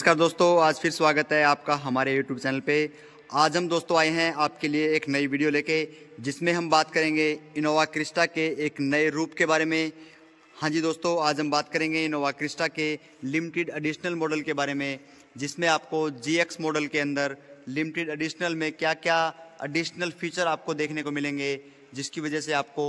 नमस्कार दोस्तों आज फिर स्वागत है आपका हमारे YouTube चैनल पे आज हम दोस्तों आए हैं आपके लिए एक नई वीडियो लेके जिसमें हम बात करेंगे इनोवा क्रिस्टा के एक नए रूप के बारे में हाँ जी दोस्तों आज हम बात करेंगे इनोवा क्रिस्टा के लिमिटेड एडिशनल मॉडल के बारे में जिसमें आपको जी मॉडल के अंदर लिमिटेड एडिशनल में क्या क्या एडिशनल फीचर आपको देखने को मिलेंगे जिसकी वजह से आपको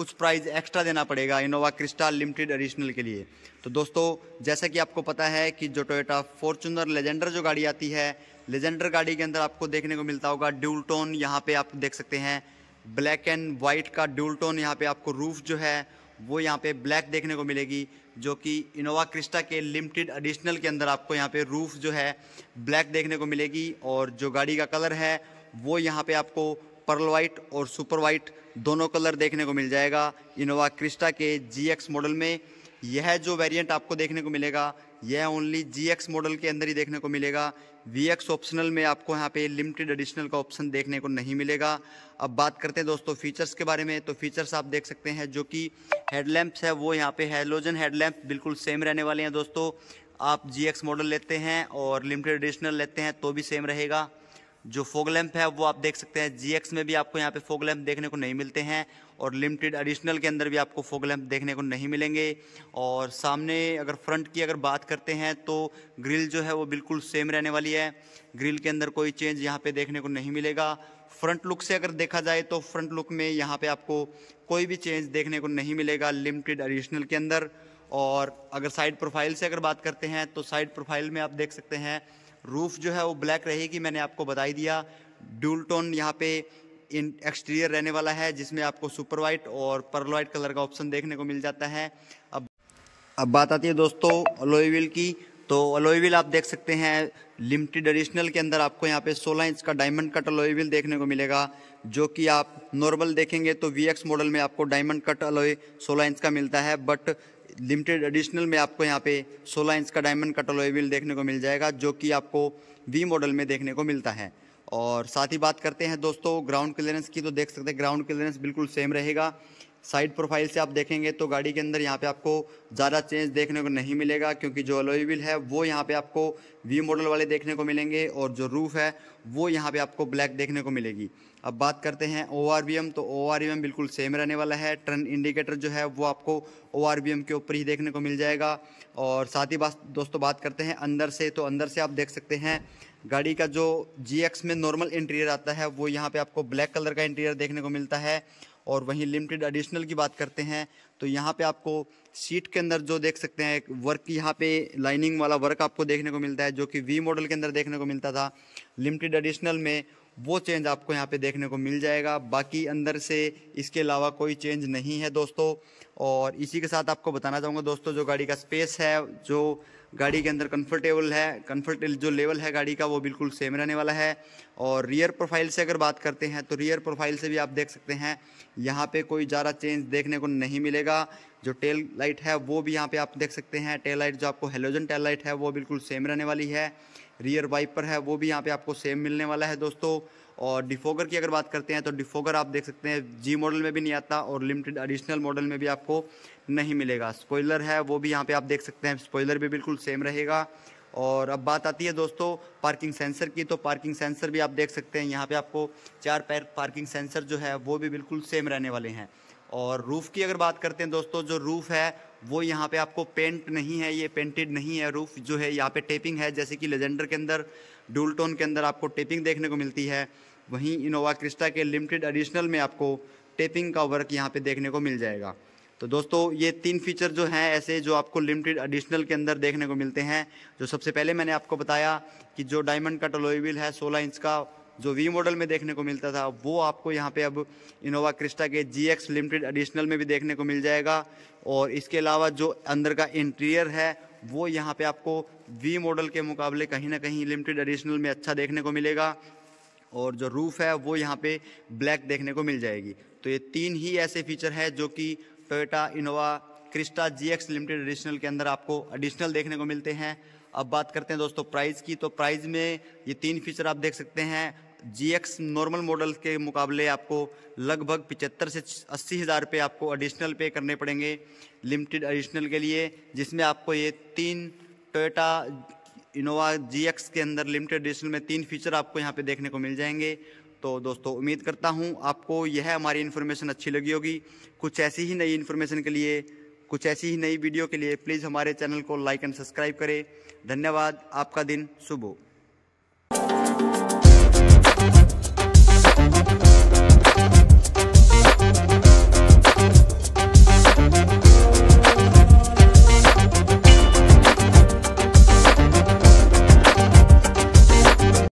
कुछ प्राइज एक्स्ट्रा देना पड़ेगा इनोवा क्रिस्टा लिमिटेड एडिशनल के लिए तो दोस्तों जैसा कि आपको पता है कि जो टोयोटा फॉर्चूनर लेजेंडर जो गाड़ी आती है लेजेंडर गाड़ी के अंदर आपको देखने को मिलता होगा ड्यूल टोन यहाँ पे आप देख सकते हैं ब्लैक एंड वाइट का ड्यूल टोन यहाँ पे आपको रूफ जो है वो यहाँ पे ब्लैक देखने को मिलेगी जो कि इनोवा क्रिस्टा के लिमिटेड एडिशनल के अंदर आपको यहाँ पे रूफ जो है ब्लैक देखने को मिलेगी और जो गाड़ी का कलर है वो यहाँ पे आपको पर्ल वाइट और सुपर वाइट दोनों कलर देखने को मिल जाएगा इनोवा क्रिस्टा के जी मॉडल में यह जो वेरिएंट आपको देखने को मिलेगा यह ओनली जी मॉडल के अंदर ही देखने को मिलेगा वी ऑप्शनल में आपको यहाँ पे लिमिटेड एडिशनल का ऑप्शन देखने को नहीं मिलेगा अब बात करते हैं दोस्तों फीचर्स के बारे में तो फीचर्स आप देख सकते हैं जो कि हेडलैम्प्स है वो यहाँ पे हेलोजन हेडलैम्प बिल्कुल सेम रहने वाले हैं दोस्तों आप जी मॉडल लेते हैं और लिमिटेड एडिशनल लेते हैं तो भी सेम रहेगा जो फोग लैम्प है वो आप देख सकते हैं जीएक्स में भी आपको यहाँ पे फोग लैम्प देखने को नहीं मिलते हैं और लिमिटेड एडिशनल के अंदर भी आपको फोग लैम्प देखने को नहीं मिलेंगे और सामने अगर फ्रंट की अगर बात करते हैं तो ग्रिल जो है वो बिल्कुल सेम रहने वाली है ग्रिल के अंदर कोई चेंज यहाँ पे देखने को नहीं मिलेगा फ्रंट लुक से अगर देखा जाए तो फ्रंट लुक में यहाँ पर आपको कोई भी चेंज देखने को नहीं मिलेगा लिमिटेड एडिशनल के अंदर और अगर साइड प्रोफाइल से अगर बात करते हैं तो साइड प्रोफाइल में आप देख सकते हैं रूफ़ जो है वो ब्लैक रहेगी मैंने आपको बताई दिया डूल टोन यहाँ पे इन एक्सटीरियर रहने वाला है जिसमें आपको सुपर वाइट और पर्ल वाइट कलर का ऑप्शन देखने को मिल जाता है अब अब बात आती है दोस्तों अलोई व्हील की तो अलोई व्हील आप देख सकते हैं लिमिटेड एडिशनल के अंदर आपको यहाँ पे 16 इंच का डायमंड कट अलोई व्हील देखने को मिलेगा जो कि आप नॉर्मल देखेंगे तो वी मॉडल में आपको डायमंड कट अलोई सोलह इंच का मिलता है बट लिमिटेड एडिशनल में आपको यहाँ पे 16 इंच का डायमंड कट अलॉय व्हील देखने को मिल जाएगा जो कि आपको वी मॉडल में देखने को मिलता है और साथ ही बात करते हैं दोस्तों ग्राउंड क्लियरेंस की तो देख सकते हैं ग्राउंड क्लियरेंस बिल्कुल सेम रहेगा साइड प्रोफाइल से आप देखेंगे तो गाड़ी के अंदर यहाँ पे आपको ज़्यादा चेंज देखने को नहीं मिलेगा क्योंकि जो अलोई है वो यहाँ पे आपको वी मॉडल वाले देखने को मिलेंगे और जो रूफ़ है वो यहाँ पे आपको ब्लैक देखने को मिलेगी अब बात करते हैं ओ तो ओ बिल्कुल सेम रहने वाला है टर्न इंडिकेटर जो है वो आपको ओ के ऊपर ही देखने को मिल जाएगा और साथ ही बात दोस्तों बात करते हैं अंदर से तो अंदर से आप देख सकते हैं गाड़ी का जो जी में नॉर्मल इंटीरियर आता है वो यहाँ पर आपको ब्लैक कलर का इंटीरियर देखने को मिलता है और वहीं लिमिटेड एडिशनल की बात करते हैं तो यहाँ पे आपको सीट के अंदर जो देख सकते हैं वर्क यहाँ पे लाइनिंग वाला वर्क आपको देखने को मिलता है जो कि वी मॉडल के अंदर देखने को मिलता था लिमिटेड एडिशनल में वो चेंज आपको यहाँ पे देखने को मिल जाएगा बाकी अंदर से इसके अलावा कोई चेंज नहीं है दोस्तों और इसी के साथ आपको बताना चाहूँगा दोस्तों जो गाड़ी का स्पेस है जो गाड़ी के अंदर कंफर्टेबल है कंफर्ट जो लेवल है गाड़ी का वो बिल्कुल सेम रहने वाला है और रियर प्रोफाइल से अगर बात करते हैं तो रियर प्रोफाइल से भी आप देख सकते हैं यहाँ पे कोई ज़्यादा चेंज देखने को नहीं मिलेगा जो टेल लाइट है वो भी यहाँ पे आप देख सकते हैं टेल लाइट जो आपको हेलोजन टेल लाइट है वो बिल्कुल सेम रहने वाली है रियर वाइपर है वो भी यहाँ पर आपको सेम मिलने वाला है दोस्तों और डिफोगर की अगर बात करते हैं तो डिफोगर आप देख सकते हैं जी मॉडल में भी नहीं आता और लिमिटेड एडिशनल मॉडल में भी आपको नहीं मिलेगा स्पॉइलर है वो भी यहाँ पे आप देख सकते हैं स्पॉइलर भी बिल्कुल सेम रहेगा और अब बात आती है दोस्तों पार्किंग सेंसर की तो पार्किंग सेंसर भी आप देख सकते हैं यहाँ पर आपको चार पैर पार्किंग सेंसर जो है वो भी बिल्कुल सेम रहने वाले हैं और रूफ़ की अगर बात करते हैं दोस्तों जो रूफ़ है वो यहाँ पे आपको पेंट नहीं है ये पेंटेड नहीं है रूफ़ जो है यहाँ पे टेपिंग है जैसे कि लेजेंडर के अंदर डूल टोन के अंदर आपको टेपिंग देखने को मिलती है वहीं इनोवा क्रिस्टा के लिमिटेड एडिशनल में आपको टेपिंग का वर्क यहाँ पे देखने को मिल जाएगा तो दोस्तों ये तीन फीचर जो हैं ऐसे जो आपको लिमिटेड एडिशनल के अंदर देखने को मिलते हैं जो सबसे पहले मैंने आपको बताया कि जो डायमंड का टलोईविल है 16 इंच का जो वी मॉडल में देखने को मिलता था वो आपको यहाँ पे अब इनोवा क्रिस्टा के जी एक्स लिमिटेड एडिशनल में भी देखने को मिल जाएगा और इसके अलावा जो अंदर का इंटीरियर है वो यहाँ पे आपको वी मॉडल के मुकाबले कहीं ना कहीं लिमिटेड एडिशनल में अच्छा देखने को मिलेगा और जो रूफ़ है वो यहाँ पे ब्लैक देखने को मिल जाएगी तो ये तीन ही ऐसे फीचर है जो कि Toyota Innova Crysta G X limited additional के अंदर आपको एडिशनल देखने को मिलते हैं अब बात करते हैं दोस्तों प्राइस की तो प्राइस में ये तीन फीचर आप देख सकते हैं जी एक्स नॉर्मल मॉडल के मुकाबले आपको लगभग पिचहत्तर से अस्सी हज़ार रुपये आपको एडिशनल पे करने पड़ेंगे लिमिटेड एडिशनल के लिए जिसमें आपको ये तीन टोयोटा इनोवा जी के अंदर लिमिटेड एडिशन में तीन फीचर आपको यहाँ पे देखने को मिल जाएंगे तो दोस्तों उम्मीद करता हूँ आपको यह हमारी इन्फॉर्मेशन अच्छी लगी होगी कुछ ऐसी ही नई इन्फॉर्मेशन के लिए कुछ ऐसी ही नई वीडियो के लिए प्लीज़ हमारे चैनल को लाइक एंड सब्सक्राइब करें धन्यवाद आपका दिन शुभ हो